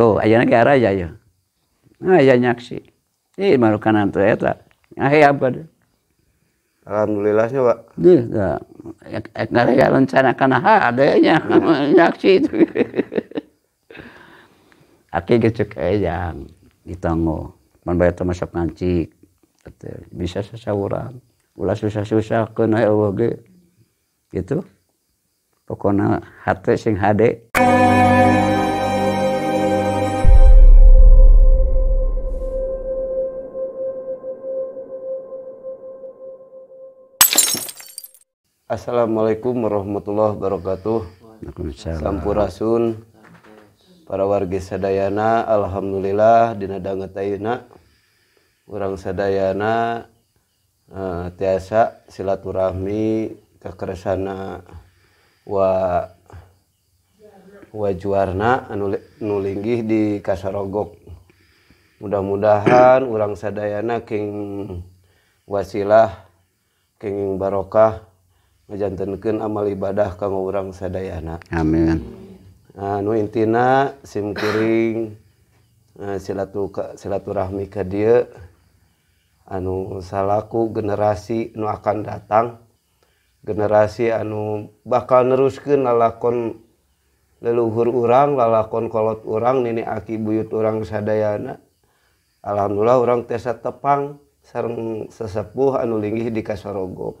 Ko, ayana ke araya yo. aja nyaksi. Ih, malu kanan tuh ya, nah, ya, apa? Ahe abad. Alhamdulillahnya, Pak. Duh, enggak ya. ada rencana karena ha nya iya. nyaksi itu. Aki gecek eyang eh, ditango. Man bayar teu masuk nanti Bisa sesawuran. Ulah susah-susah kena eueuh ge. Gitu. pokoknya hati sing hade. Assalamualaikum warahmatullah wabarakatuh Samura Raun para warga Sedayana Alhamdulillah di nadangetainina urang Sadayana eh, tiasa silaturahmi kekersana wa wajuwarna an nulinggih di Kaaroggo mudah-mudahan urang Sadayana King wasilah Kingging Barokah jantanken amal ibadah kamu u sedayana Amin anu intina simkering eh, sil silaturahmika dia anu salahku generasi nuakan datang generasi anu bakal neruskenlakon leluhur urang lalakonkolot urang Nini aki buyut orangrang Sadayana Alhamdullah orang Ta tepang serrang sesepuh anu linggih di kasar Rogo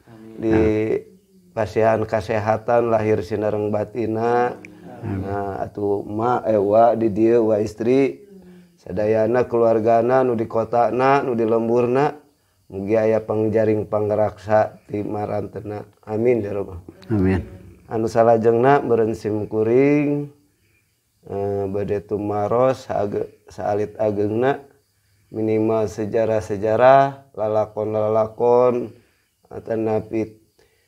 di pashan kasehhatan lahir Sinrang battina atau ma ewa eh, didwa istri sedayana keluargaan nu di kota anak Nu di lemmpunak Megiaya pengjaring Panggeraksa Timaran Tennak Amin ya rumah Anus salajenak berensimkuring eh, badde Tuumaos salit agegna minimal sejarah-sejarah lalakon lelakon dan atau napi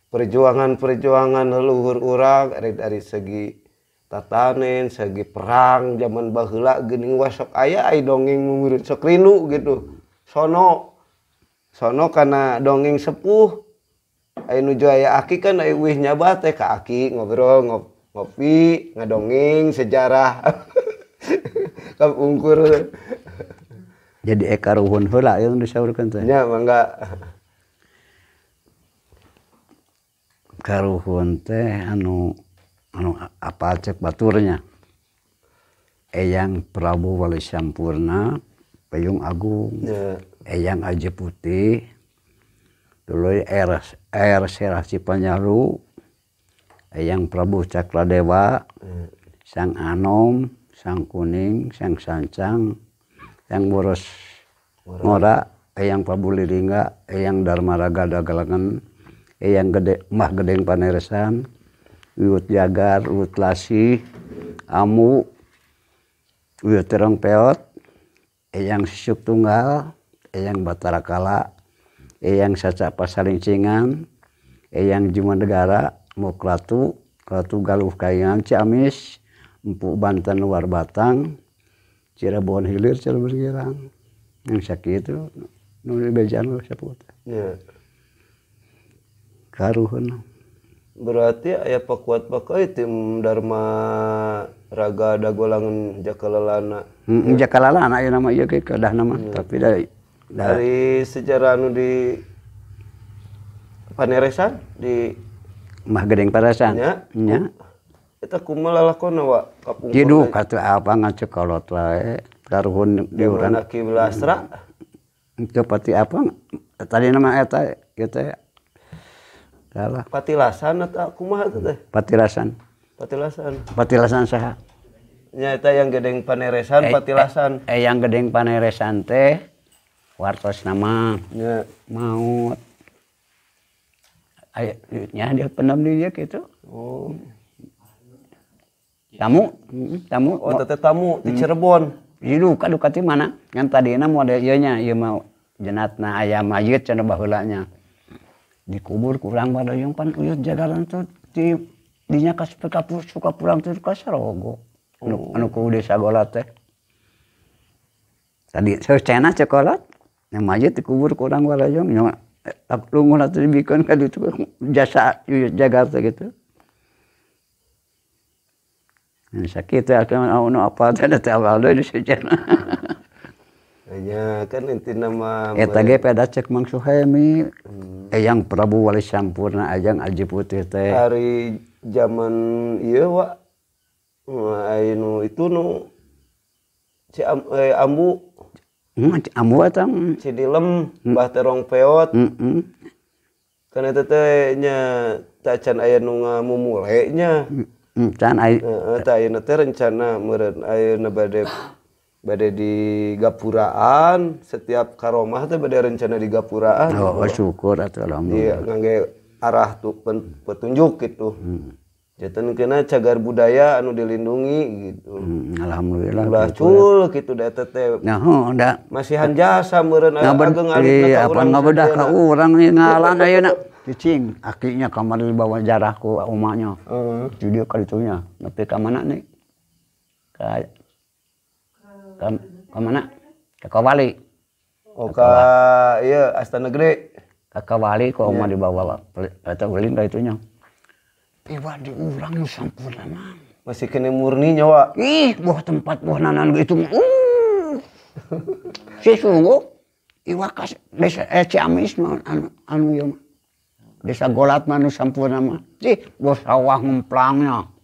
perjuangan-perjuangan leluhur urang dari, dari segi tatanen segi perang zaman bahula gening wasok ayah ay dongeng murid sok rindu gitu sono sono karena dongeng sepuh ay nuju ayah aki kan ay wih nyaba teh ka aki ngobrol ngop, ngopi ngadongeng sejarah kapungkur jadi ekaruhun hula yang disaurkan teh ya mangga te anu apa ce baturnya Eang Prabu Walisyampuna Peyung Agungangji putih dulu air Serah Cipanyaruang Prabu Cakladewa sang Anom sang kuning sangsancang yang borosang Prabuliringgaang Dharmaragadag galangan Eh, yang gede mah gedeng paneresan wiwit jagar wiwit lasi amu wiwit terong peot eyang eh, syuk tunggal eyang eh, batara kala eyang saca pasalincingan eyang juma negara muklatu klatu galuh kayangan ciamis empuk banten luar batang Cirebon hilir Cirebon girang yang sakit itu nuri bejaan siapa yeah karuhun berarti ayah pakuat pakai tim Dharma raga ada golangan Jakalalana mm, Jakalalana ya nama iya kayak iya. dah nama hmm. tapi dari dah. dari sejarah nu di Paneresan di Mah Gedeng Paresan ya nya kumelalah kumaha lalakonna wa kapung Jidu kata apa ngaco eh. karuhun diurang kiblasra Belasra mm. Itu pati apa tadi nama eta kita ya. Salah. Patilasan atau kumaha itu teh? Patilasan. Patilasan. Patilasan saha? Nyata yang gedeng paneresan, eh, eh patilasan. Eh, eh, yang gedeng paneresan teh wartos nama. Ya. Maut. Ayo, dia pendam di dia gitu. Oh. Tamu, tamu. Oh, teteh tamu di Cirebon. Jadi duka duka di mana? Yang tadinya model ada nya ieu mau jenatna ayam ayut cenah baheulanya dikubur kurang yang pan uyut jagalan tuh di dinya pekapu suka pulang tuh ka Sarogo anu anu ku desa golat teh tadi saya cena cokolat yang maju dikubur kurang pada yang anu, oh. anu tak lah tuh bikin kan itu jasa uyut jagat gitu yang sakit akan no anu apa ada tawal di sejana hanya kan inti nama eta ge peda cek Mang suhemi hmm. Eyang Prabu Wali Sampurna Ajang Aji Putih teh. Hari zaman iya wa ainu itu nu si am, eh, ambu hmm, ambu atang si dilem hmm. bah terong peot hmm, hmm. karena tetenya tacan ayah nu ngamumulainya hmm, hmm, can ayah uh, ayah rencana meren ayah badai beda di Gapuraan setiap Karomah teh beda rencana di Gapuraan oh, oh syukur atau alhamdulillah iya ngangge arah tuh petunjuk gitu hmm. Jatuh kena cagar budaya anu dilindungi gitu. Hmm, alhamdulillah. Ulah cul gitu da teh. Nah, oh, masih da. Masihan jasa meureun ageng alif na apa ngabedah ka urang ngalan nak. Cicing, akinya kamar di bawah jarakku umahnya. Heeh. Uh. Jadi kalitunya, nepi ka mana nih? Ka ke, ke mana ke Kawali oh ke iya Astana Negeri ke Kawali ke Oma yeah. dibawa atau ulin dari itunya piwa diurang ya sampurna mah masih kena murni nyawa ih buah tempat buah nanan gitu uh si sungguh iwa kas desa eh, Ciamis mah anu anu yoma ya, desa golat mana sampurna mah ih buah sawah ngemplangnya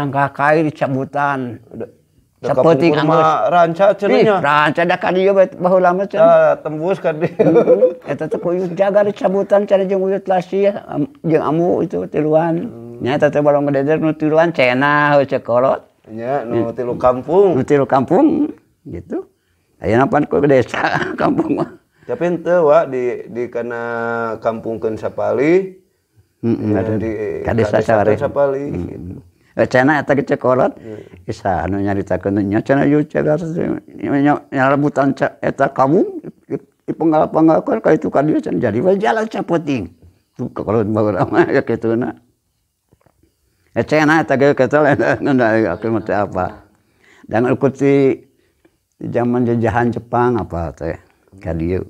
tangka kair cabutan seperti kamu ranca cernya ranca dah kan dia bahu lama cer nah, tembus kan dia itu tuh kuyu jaga di cabutan cara jeng uyut lasi ya. jeng amu itu tiluan hmm. nya tuh barang mededer nu tiruan cenah heuh kolot nya nu tiru kampung nu tiru kampung gitu ayeuna Kau ke desa kampung mah tapi ente wa di di kena kampung keun sapali mm -mm. di kadesa sapali mm -mm. gitu Chana eta ke kolot isa anu nyaritakeun nya Chana yu cegar nyalabutan eta kamu ipenggal-penggal ka itu kan dia jadi jalan capeting. Tuh kalau bawa mah ya kitu na. Ecena ya eta ge ketel ngeunda akhirnya teh apa. Dan ikuti zaman jajahan Jepang apa teh ka dieu.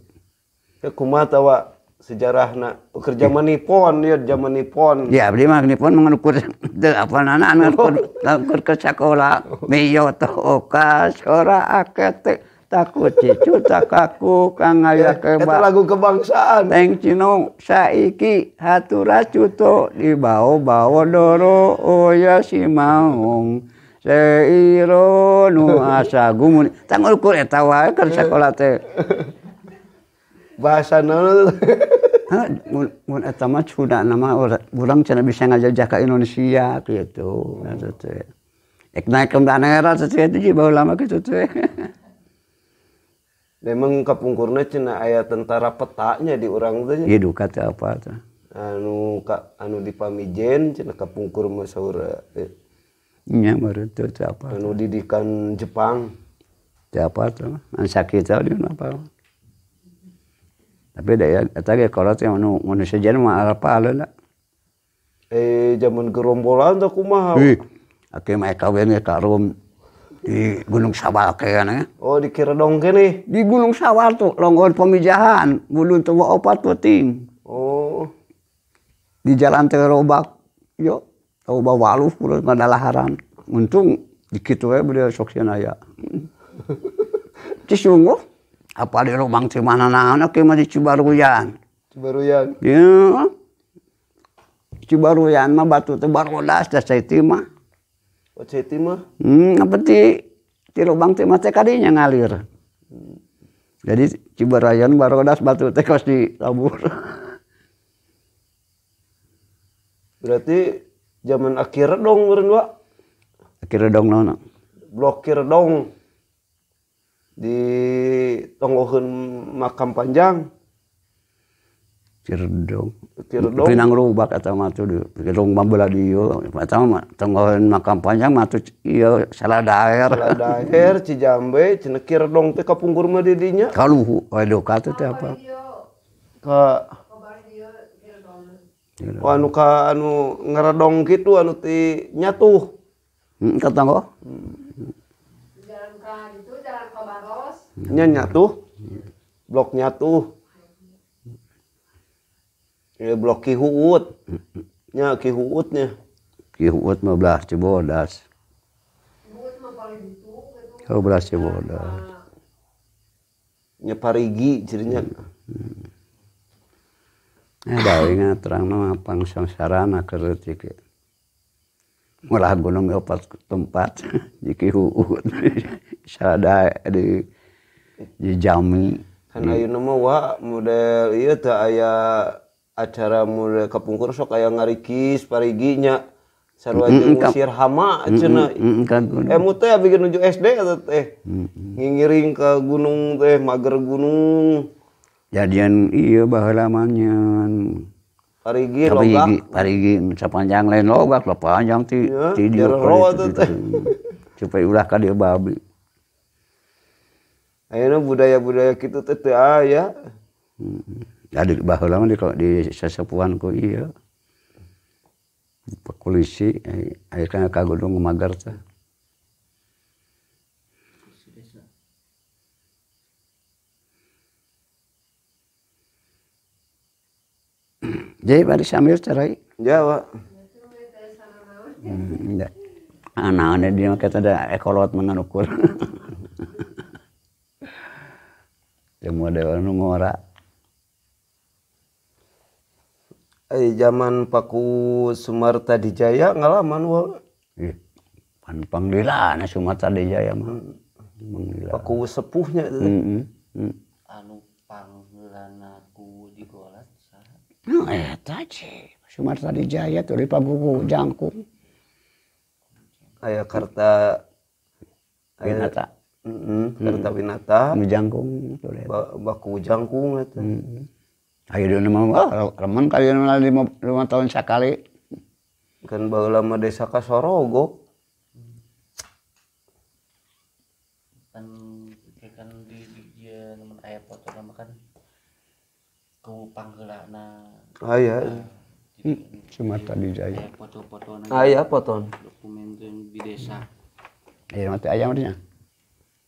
Ya kumaha tawa nak kerja manipon ya zaman nipon ya beli manipon mengukur apa nana mengukur mengukur ke sekolah miyo to oka sora akete takut cicu takaku kang ya, ke itu lagu kebangsaan teng cino saiki hatura cuto di bawah bawah doro oh ya si maung seiro nu asa gumun tang ukur eta kerja kan ya. sekolah teh bahasa naon mun eta mah nama orang orang cenah bisa ngajar jaka Indonesia gitu, nah, ek naik ke daerah teh itu bawa lama gitu tuh. memang kapungkurnya Cina ayat tentara petaknya di orang tuh. Iya duka tuh apa tuh? anu kak anu dipamijen Cina kapungkur mah saura eh. iya, baru meureun tuh apa anu didikan Jepang Tuh apa tuh? an sakit teh apa beda ya tadi kalau tuh manusia jadi mah apa lo nak? eh zaman gerombolan tak aku mah ih akhirnya mereka kawin ke rum di Gunung Sawal kayaknya. Oh di kira dong kene. Di Gunung Sawal tuh longgon pemijahan, gulun tua opat puting. Oh. Di jalan terobak, yo bawa waluh kurang pada laharan. Untung di kitu we beliau soksi naya. Hmm. Cisungguh apa di lubang cimana anak cuma di Cibaruyan. Cibaruyan. Ya. Cibaruyan mah batu tebar rodas da saiti mah. Oh, saiti mah? Hmm, apa di ti lubang teh teh kadinya ngalir. Hmm. Jadi Cibaruyan barodas batu teh di ditabur. Berarti zaman akhir dong berdua. Akhir dong nona. Blokir dong di ditonggohun makam panjang Cirdong. Cirdong. Pinang rubak atau matu di Cirdong mabela di yo. Atau tenggohan makam panjang matu iyo salah daer. Salah daer Cijambe cenah dong teh kapungkur mah di dinya. Kaluhu waduh kata teh apa? Ka Oh, anu ka anu ngaradong gitu anu ti nyatuh. Hmm, kata Hmm. nya nyatu eh, blok nyatu ya blok kihuut nya kihuutnya kihuut mah belas kau oh belas cebodas nya parigi cirinya Ya, hmm, hmm. Eh, dari ingat terang nama pangsang sarana keretik ya. gunung opat tempat jiki huut. Sada di Jami. Kan ayu nama wa model iya tak aya acara model kepungkur sok ayah ngarikis pariginya. Sarwa mm hama cina. Mm kan. eh mutu ya bikin nuju SD atau teh. ngiring ke gunung teh, mager gunung. Jadian iya bahalamannya. Parigi, parigi logak. Parigi, sepanjang lain logak, lah panjang ti, ya, ti dia. Roh, Supaya ulah ka babi. Ayeuna budaya-budaya kita teh teu aya. Hmm. Ada di baheula mah di di sasepuhan ku ieu. Iya. Polisi eh, aya kana gunung magar teh. Jadi baris sambil cerai. Jawa. Hmm, ya. Anak-anak dia kata ada ekolot menganukur. yang model nu ngora eh zaman Paku Sumarta Dijaya ngalaman wa eh, pan panggilan Sumarta Dijaya mah hmm. panggilan Paku sepuhnya itu mm -hmm. mm. anu panggilan aku digolat saha nah ya, Sumarta Dijaya tuh di Paku Jangkung ayah karta aya Mm -hmm. Winata Ujangkung baku Ujangkung itu mm Ayo di nama ah, remen kali lima, lima tahun sekali kan baru lama desa Kasorogo kan kan di dia nemen ayah foto nama kan ke panggilan ah ayah cuma tadi Jaya foto-foto ayah foto dokumen di desa iya mati ayah maksudnya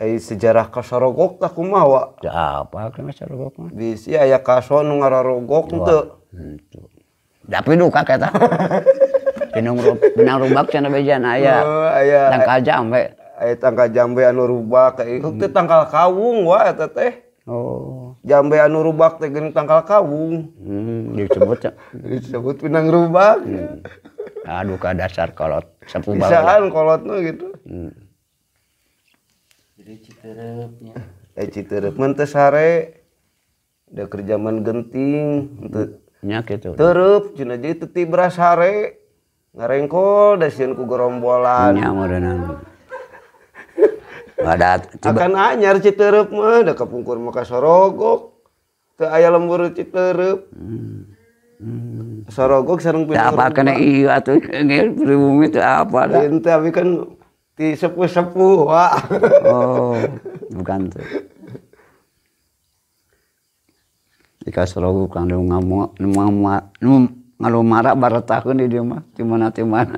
ay sejarah kasarogok tak kumawa. Da apa kan kasarogok mah? Bisa ya ya kaso nu ngararogok teu. Henteu. Tapi duka kata. Pinung benang rubak cenah bejan aya. Oh, aya. Tangkal jambe. Aya tangkal jambe anu rubak kayak eh, hmm. tangkal kawung wa eta teh. Oh. Jambe anu rubak teh geuning tangkal kawung. Hmm, disebut disebut pinang rubak. Hmm. Aduh ka dasar kolot sepuh banget. Bisaan kolotna gitu. Hmm jadi citerepnya eh citerep mentes sare udah kerjaman genting untuk nyak itu terup cina jadi teti beras sare ngarengkol dasian ku gerombolan nya merenang ada. akan anyar citerep mah ada kepungkur maka sorogok teu aya lembur citerep hmm. Hmm. Sorogok sareng pindah. Apa kena iya atuh ngeu pribumi teu apa. Iya teu kan di sepuh-sepuh wah oh bukan tuh Ika selalu kan lu ngamuk ngalu marah barat tahun di dia mah gimana gimana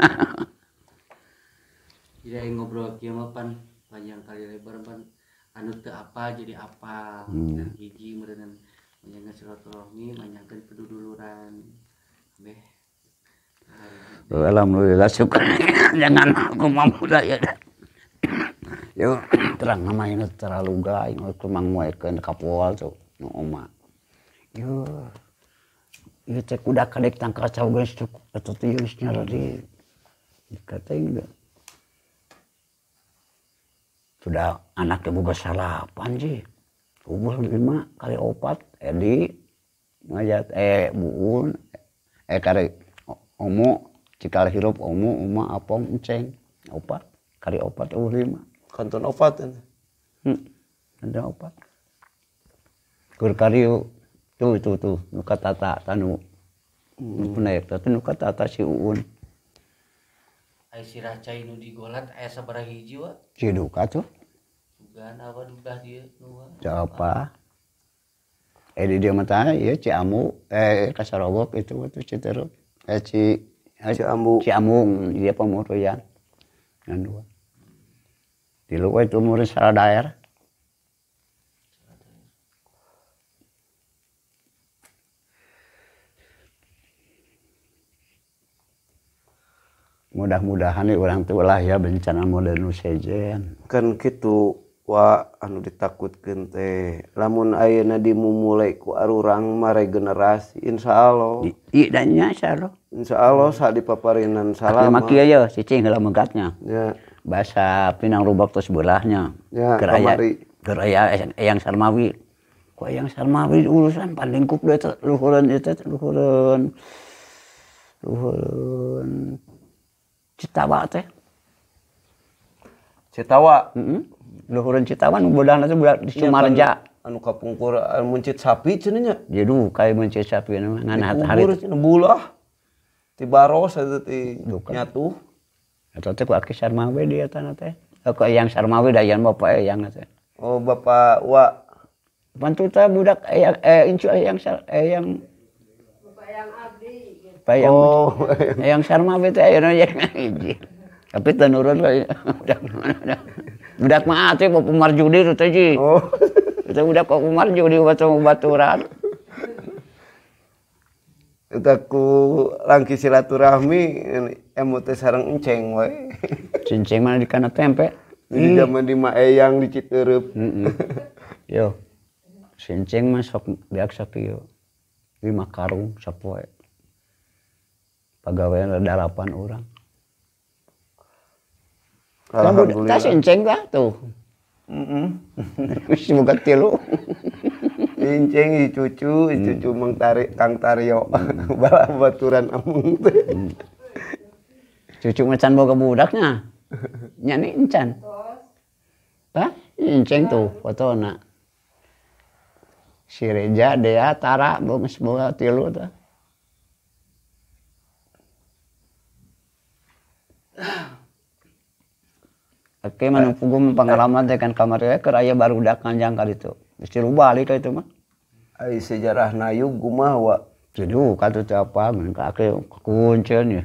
tidak ngobrol kia mah pan panjang kali lebar pan anu te apa jadi apa hmm. hiji merenang panjangkan silaturahmi panjangkan peduluran beh Alhamdulillah syukur jangan aku mampu ya. Yo terang nama ini terlalu gaing aku mang moekeun kapoal tuh no oma. Yo ieu teh kuda kadek tangka cawgeun tuh atau teh geus di kata enggak. Sudah anaknya buka sarapan sih. Umur lima kali opat, Edi, ngajat eh buun, eh karek omu cikal hirup omu uma apong enceng opat kali opat uh lima kantun opat ini hmm. ada opat kariu oh, tuh tuh tuh nuka tata tanu hmm. punayak tata nuka tata si uun ayah sirah cai nu digolat ayah sabarah hiji wa? Si duka tuh. dugaan apa dia nuha? Siapa? Eh di dia mata ya Ciamu eh kasarobok itu itu citerok Eci Haji Amung dia ya. Yang dua. Di luar itu murid salah daerah. Mudah-mudahan orang tua lah ya bencana modern sejen. Kan gitu wa anu ditakut gente lamun ayeuna dimumulai ku arurang mare generasi insyaallah i dan nya Allah. Insya Allah saat dipaparinan salam maki ya cicing heula mengkatnya ya bahasa pinang rubak terus belahnya ya geraya geraya yang sarmawi ku yang sarmawi urusan paling kup deui luhureun eta luhureun luhureun citawa teh Cetawa. mm -hmm. Luhuran Citawan budak nanti budak di iya, Sumareja. Anu kapungkur eh, mencit sapi cenanya. Jadi ya, kayak mencit sapi nama anu, nana hari. Kubur bulah. tiba ros itu ti kan. nyatu. Atau ya, teh ku aki Sarmawi dia tanah teh. kok yang Sarmawi dah yang bapak eh, yang teh. Oh bapak wa. Bantu teh budak eh eh incu eh, yang eh yang. Bapak yang Abdi. Oh. Yang Sarmawi teh ayeuna yang hiji. Tapi tenurun lah ya. udah. budak mah atuh pemar judi tuh ji oh itu budak kok pemar judi batu baturan itu ku langki silaturahmi emut sarang enceng wae cinceng mana di kana tempe Ini zaman di maeyang di yo cinceng mah sok biasa sok yo lima karung sapoe. pegawai ada delapan orang Alhamdulillah. Tas inceng lah tuh? Heeh. Wis buka tilu. Inceng cucu, hmm. cucu hmm. mang tarik Kang Taryo. Hmm. Bala baturan amung teh. Hmm. Cucu macan boga budaknya. Nyani encan. Hah? Inceng tuh fotona. Si Reja, Dea, Tara, boga tilu tuh. Oke, mana? menumpugum pengalaman dengan kamar ya, keraya baru udah kanjang kali itu. Mesti rubah balik itu mah. Ay, sejarah nayu gumah wa. Jadi ya, kata itu apa, men kakek kuncen ya.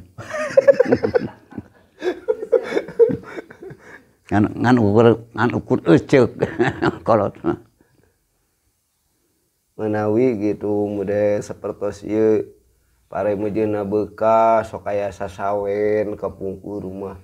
ngan ngan ukur ngan ukur ucek eh, kalau menawi gitu mudah seperti si pare mujina bekas sokaya sasawen kepungku rumah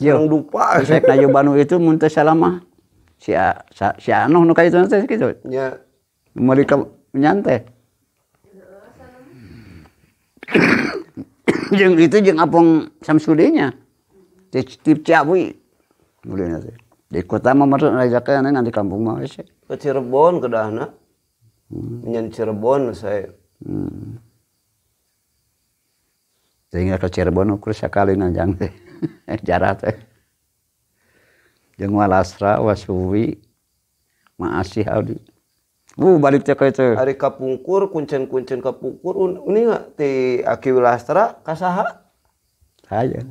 Yo, lupa. Sek na banu itu muntah salama. Si a, si anu nu kaitu nanti gitu. Ya. Mereka nyantai. Yang itu jeng apong samsudinya. Tip cabui. Mulai sih. Di kota mah masuk rajakan nanti kampung mah sih. Ke Cirebon ke Dahna. Hmm. Nyen Cirebon saya. Hmm. Sehingga ke Cirebon ukur sekali nanjang teh. jarat teh jeung wal asra maasih abdi Uh, balik cek itu. Hari kapungkur, kuncen-kuncen kapungkur, un, ini nggak ti aki wilastra kasaha? Saya.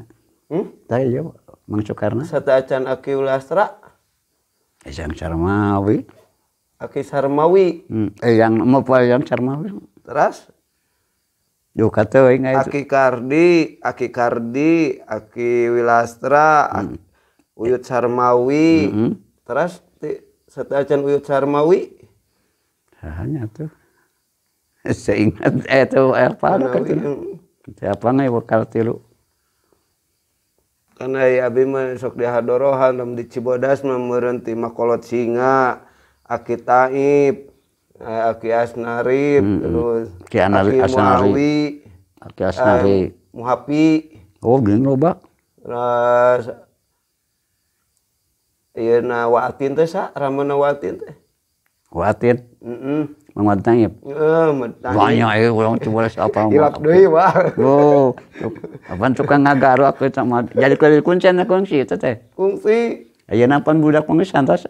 Hmm? Saya ya, Mang Soekarno. Satu acan aki wilastra. Yang eh, Sarmawi. Aki Sarmawi. Hmm. Eh, yang mau yang Sarmawi. Terus? di akikardi Akiwilastraut hmm. Sharmawi mm-hmm. Sharmawi hanya tuh eh, eh, karena mensok mm. di hadorohan dan Cibodas memerti makolot singa akiitaib Eh, Aki Asnarib hmm. terus Aki, Anari, Asnari. Muawi Aki Asnari uh, Muhapi oh gini loba terus iya na watin teh sa ramana watin teh watin mm -mm. Mang Matanyip. Eh, Banyak ya orang coba siapa. Hilap deui pak, Oh. Apaan suka ngagarok aku sama, Jadi kalau kunci kunci itu teh. Kunci. iya nah, pan budak pengisan tas.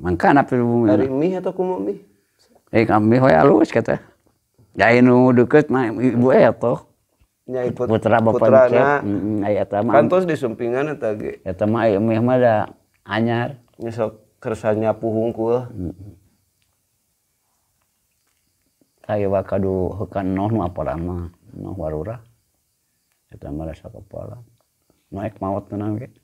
Mangkana fil bumi. Ari mih atau kumu mih? Eh kami hoya alus kata. Jadi nu deket mah ibu eh atau Nyai put putra bapak putra na, mm, ay, eta mah kantos di sampingan eta ge eta mah ieu mah da anyar nyesok kersanya puhungkul mm. ayo wakadu hekan noh nu apalah mah noh warura eta mah rasa kepala naik maot tenang ge Gitu.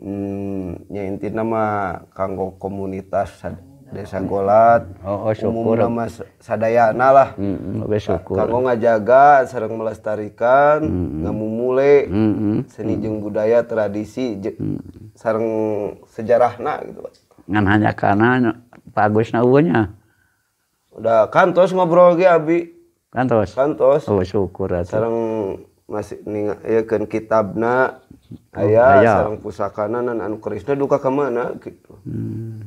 hmm, ya inti nama kanggo komunitas desa golat oh, oh, umum nama sadayana lah mm, syukur. kanggo ngajaga sering melestarikan mm, ngamumule mm, mm, seni mm. jeung budaya tradisi mm. sareng sejarahna gitu ngan hanya karena bagus naunya udah kantos ngobrol lagi abi kantos kantos oh syukur atuh sareng masih ya kitab kitabna oh, ayah sarang pusakana nan anu Krishna duka kemana gitu. Hmm.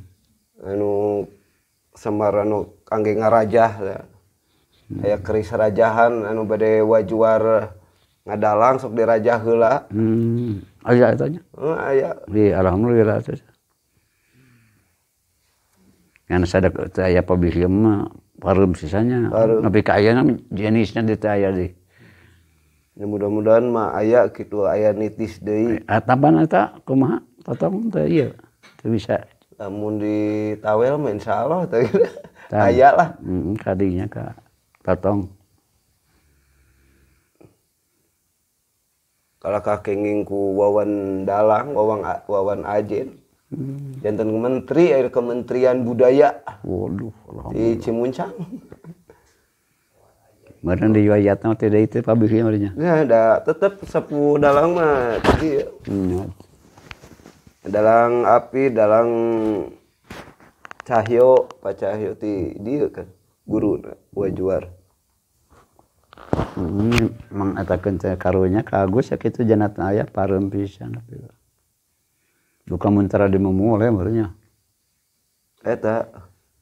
Anu semar anu angge raja lah. Hmm. ayah keris rajahan anu bade wajuar ngadalang sok diraja heula. Hmm. Aya eta nya? oh, aya. Di alhamdulillah eta. Ngan sadek aya pabilium mah parum sisanya. Tapi ka ayeuna kan jenisna ditaya deui. Ya, mudah-mudahan mah aya gitu aya nitis deui ah, Ataban eta kumaha totong teh iya teu bisa Lamun di tawel mah insyaallah teh aya lah heeh kadinya ka totong kalau kenging ku wawan dalang wawan wawan ajen hmm. jantan menteri air kementerian budaya waduh di Cimuncang Meren di wayatna teh deui teh pabrik mah Ya, dah tetep sepuh dalang mah jadi Hmm. Dalang api, dalang cahyo, Pak Cahyo ti dia kan guru wajuar. Hmm, mengatakan karunya kagus ya gitu jenat ayah parem pisan tapi bukan muntara di memulai barunya. tak.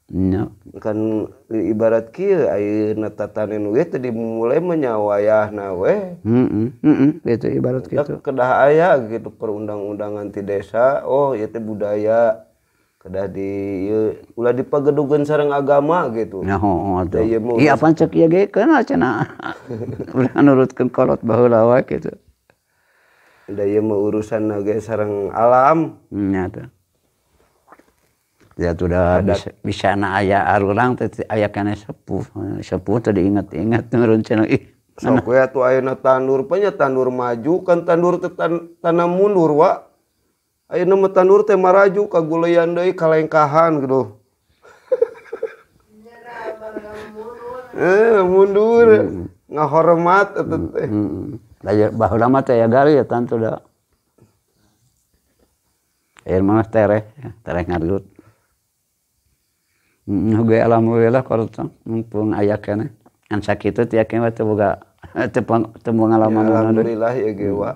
No. kan ibarat kia ayeuna tatanen we teh dimulai menyawayah na we mm -mm, gitu ibarat gitu kedah aya gitu perundang-undangan ti desa oh ieu teh budaya kedah di ieu ulah dipagedugeun sareng agama gitu nah oh, Iya ieu apa cek ieu ge kana cenah ulah nurutkeun kolot baheula wae gitu da ieu mah urusan ge sareng alam nya mm, ya sudah bisa bisa na ayah arurang teh ayah kana sepuh sepuh tadi ingat-ingat nurun channel ih sok we ayah na tandur punya tandur maju kan tanur tetan tanam mundur wa ayah nama tandur teh maraju kaguleyan doi kalengkahan gitu eh mundur hmm. ngahormat eta hmm, teh hmm. Lajar hmm. mata ya gari ya, ya tantu da Air mana tereh, tereh ngargut gue alhamdulillah tuh mumpung ayah kene an sakit itu yakin mah boga tepang temu ngalaman ya, alhamdulillah ya gue hmm. wa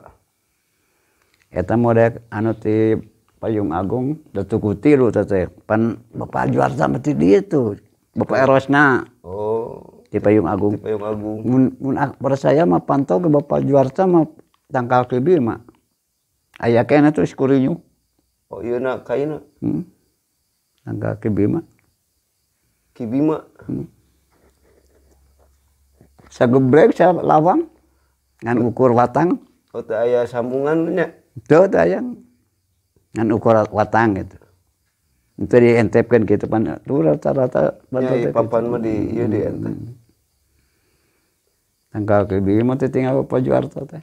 eta model anu ti payung agung datuku tiru tete pan bapak juar sama ti dia tuh bapak erosna oh di payung agung payung agung mun, mun saya mah pantau ke bapak juara sama tangkal ke dia mah ayah kena tuh skurinyu oh iya nak kaina hmm? tangkal ke mah Kibima, Bima. Hmm. Sagebrek sa lawang ngan ukur watang. Oh, teu aya sambungannya. Teu teu aya. Ngan ukur watang gitu. Itu di Entep kan gitu pan. Itu rata-rata Ya, papan gitu. mah di ieu iya, di Entep. Hmm. Tangkal ke Bima teh tinggal teh.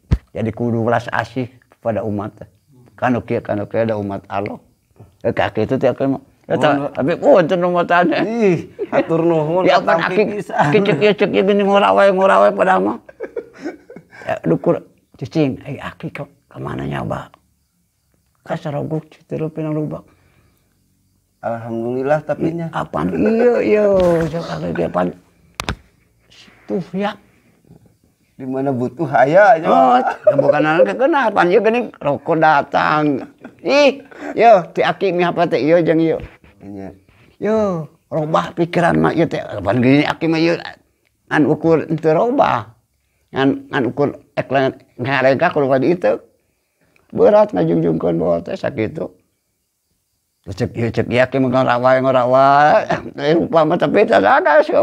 jadi kudu welas asih kepada umat kan oke kan oke ada umat Allah eh, kaki itu tiap kali eh, tapi oh itu nomor tanya. atur nuhun. Ya kan aki kecek ya cek ya gini ngurawai ngurawai pada mah. Ya, dukur cacing eh aki ke kemana nyaba? Kasaroguk citeru pinang lubak. Alhamdulillah tapi nya. Iya, apaan? Iya iya, sok aki apaan? Tuh ya di mana butuh haya oh bukan anak kena panjang gini rokok datang ih yo ti aki mi apa teh yo jeng yo iya. yo robah pikiran mak yo teh kapan gini aki mah yo an ukur itu robah an an ukur eklan ngareka kalau kali itu berat ngajung jungkan bawa teh sakit tuh cek ya cek rawa iya, yang ngorawai ngorawai rupa eh, eh, mah tapi tidak ada sih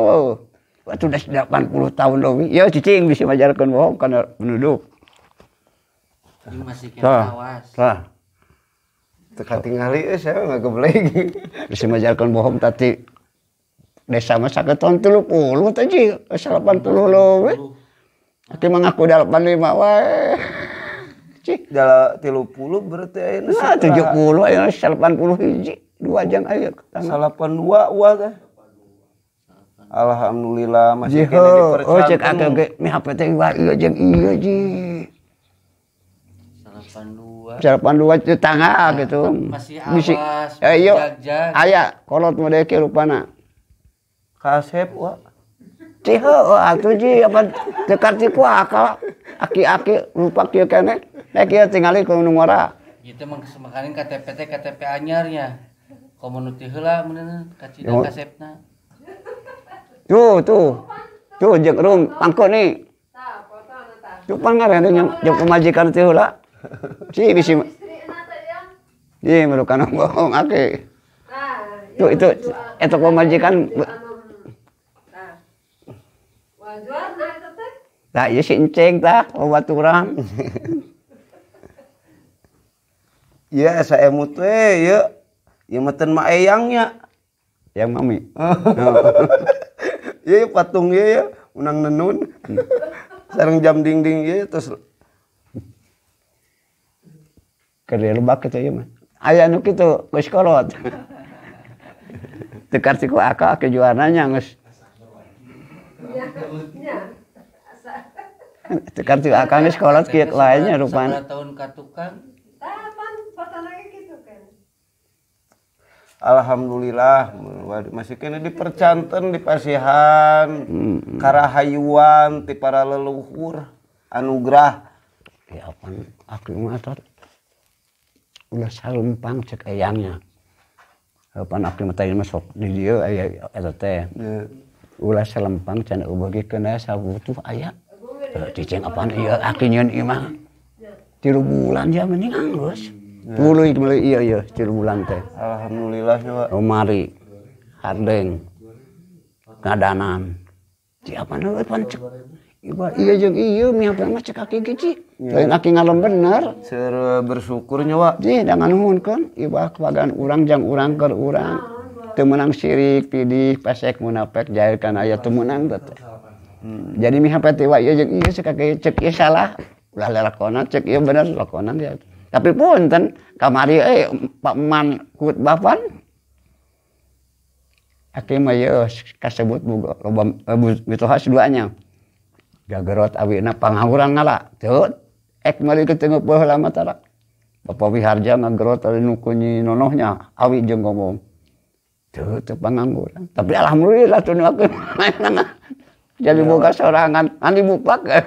udah 80 tahun loh ya yang bisa mengajarkan bohong karena penduduk ini masih kawas lah teka tingali eh saya nggak kebeli bisa mengajarkan bohong tadi desa masa ke tahun 70 tadi 80 lebih tapi mengaku 85 wae cik dalam puluh berarti ayeuna nah, 70 delapan 80 hiji dua jam ayo 82 wah Alhamdulillah masih Jiho, oh cek atau ge mi HP teh wa ieu iya, jeung ieu iya, ji. Sarapan dua. Sarapan dua teu tangga nah, gitu. Kan masih awas. Eh ieu iya. aya kolot mode ke rupana. Kasep wa. Jiho atuh ji apa dekat ti ku akal aki-aki rupa kieu kene. Nek eh, kieu tingali ku nu ngora. Gitu mah semakanin KTP teh KTP anyarnya. Komuniti heula mun kasih kasepna. Tuh, tuh. Tuh, jek rum, pangko nih. Cupang kan ada yang jek pemajikan tuh lah. Si bisi. Iya, merukan bohong ake. Nah, tuh itu nah. itu pemajikan. Tak ya sinceng tak kurang. Ya saya mutu iya. iya, ya. yang meten mak eyangnya. Yang mami. iya patung iya ya unang nenun sarang jam dinding iya terus kerja lebak itu ya mah ayah nu gitu geus kolot tekar siku aka ke juaranya geus iya, iya. tekar siku aka geus kolot lainnya rupanya. tahun ka Alhamdulillah masih kini dipercanten di pasihan hmm. Karahayuan ti para leluhur anugerah ya apa aklimatat udah salumpang cek ayangnya. apa ya aklimatat ini masuk di dia ayah eta teh ya. ulah salempang can bagi kena sabutuh ayah diceng ya, apaan iya akhirnya imah tiru bulan ya mending mulai mulai iya iya cil bulan teh. Alhamdulillah ya, Pak. Omari. Oh, Hardeng. Ngadanan. Siapa nu pancek. Iba iya juga iya miapa mah cek kaki gigi. Iya. Lain kaki ngalem bener. Seueur bersyukur nya, Pak. Ji dengan nuhunkeun iba kebagaan orang jang orang ker orang Teu sirik, pidih, pesek, munafik, jahil ayat aya teu Hmm. Jadi miapa tiwa iya jeung iya cek kaki cek iya salah. Ulah lelakonan cek iya bener lakonan ya. Tapi punten kan, kamari eh Pak Man kut bapan. Akhirnya ya kasebut buka loba mitohas duanya. Gagerot awina pangawuran ngala. Tuh ek mari ketemu pahala matara. Bapak Wiharja ngagerot ari nukunyi nonohnya awi jeung ngomong. Tuh teu pangangguran. Tapi alhamdulillah tuh aku jadi buka iya. sorangan, andi buka.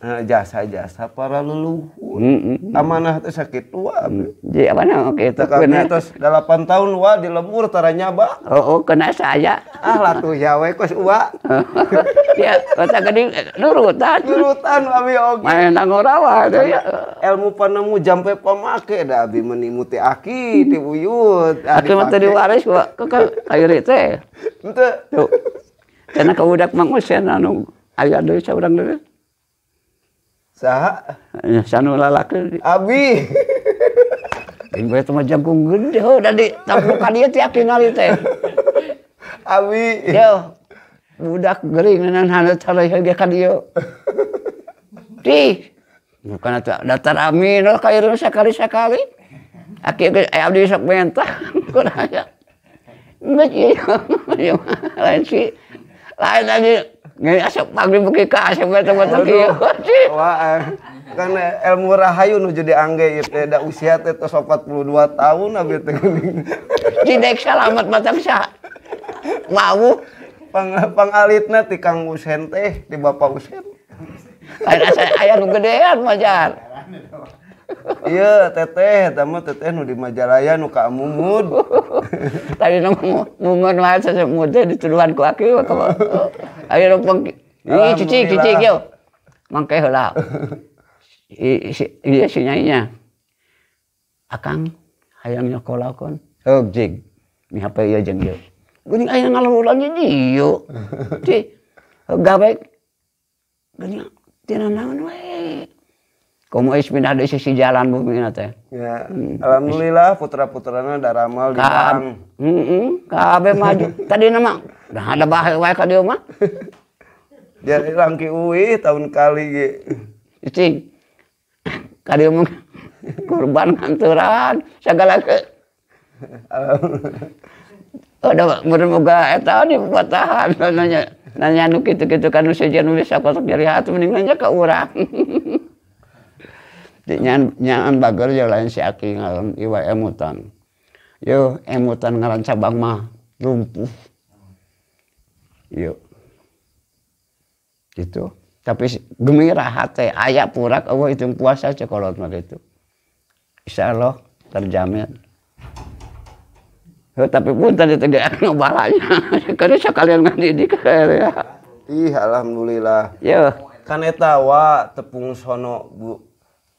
Eh, jasa-jasa para leluhur mm, amanah teh sakit tua jadi apa nang oke itu kena terus delapan tahun wah di lemur taranya ba oh, oh kena saya ah lah tuh ya we kos ua ya kata gede nurutan nurutan abi oke main nang ora ya ilmu penemu jampe pamake da abi menimuti aki di buyut ah, aki mah diwaris waris kok kek kan ayo teh ente karena kau udah mangusian anu ayah dulu seorang dulu Saha? Nah, sanu lalaki. Abi. Yang gue cuma jangkung gede, udah oh, di tampukan dia tiap final itu. Abi. Yo, budak gering nanan hana cara hege kan dia. Di. Bukan itu datar amin, lo kayak rumah sekali sekali. Akhirnya eh, abdi sok mentah, kurang ya, Enggak iya. sih, lain sih, lain tadi Nggak asup maghrib beki ka asup eta mah kieu. Kan ilmu rahayu nu jadi angge ieu teh da usia teh tos 42 tahun abdi teh. Cidek salamat macam sa. Mau pang pangalitna ti Kang Usen teh di Bapak Usen. Aya nu gedean majar. Iya teteh tamu teteh nu di Majalaya nu ka mumud. Tadi nu mumud mah sesemud di tuduhan ku aki mah kalau ayo peng ya, ini cuci cuci kau mangke heula. Iya si nyanyinya. Akang hayang nyokola kon. Oh jig. Mi jeng ieu Gini ieu. Geuning aya ngalamulan dieu. Ti gawe geuning tina naun we. Kamu is pindah di sisi jalan bumi nanti. Ya. Hmm. Alhamdulillah putra putranya ada ramal di Bang. hmm. kabe maju. Tadi nama dah ada bahaya wae ka dieu Jadi langki uwi tahun kali ge. Cing. Ka dieu mah korban segala ke. Ada moga eta eh, di patahan nanya nanya nu kitu-kitu kan nu sejen nulis aku sok jadi hati mendingan ka urang di nyaan nyaan bager ya lain si aki ngaran iwa emutan yo emutan ngaran cabang mah lumpuh yo gitu tapi gemira hati ayak purak Allah itu puasa cekolot mah gitu insya Allah terjamin yo, tapi pun tadi tidak ada balanya karena sekalian ngadidik ya ih alhamdulillah ya kanetawa tepung sono bu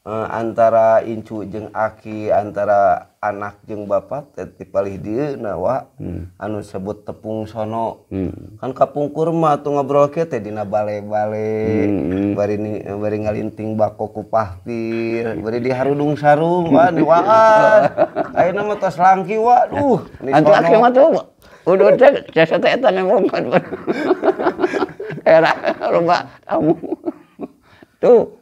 uh, antara incu jeng aki antara anak jeng bapak palih dia nawa hmm. anu sebut tepung sono hmm. kan kapung tuh ngobrol ke teh dina bale-bale hmm. bari ni bari ngalinting bako ku pahpir bari di harudung sarung wah di waan nama tas tos langki waduh antu aki mah tuh udah teh jasa teh eta nemongkan era loba kamu tuh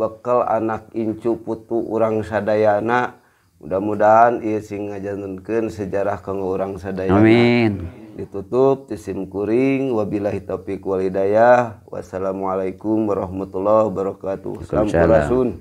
bekal anak incu putu urang sadayana mudah-mudahan ia sing ngajanunkeun sejarah kanggo urang sadayana amin ditutup tisim kuring wabillahi taufik wal hidayah wassalamualaikum warahmatullahi wabarakatuh sampurasun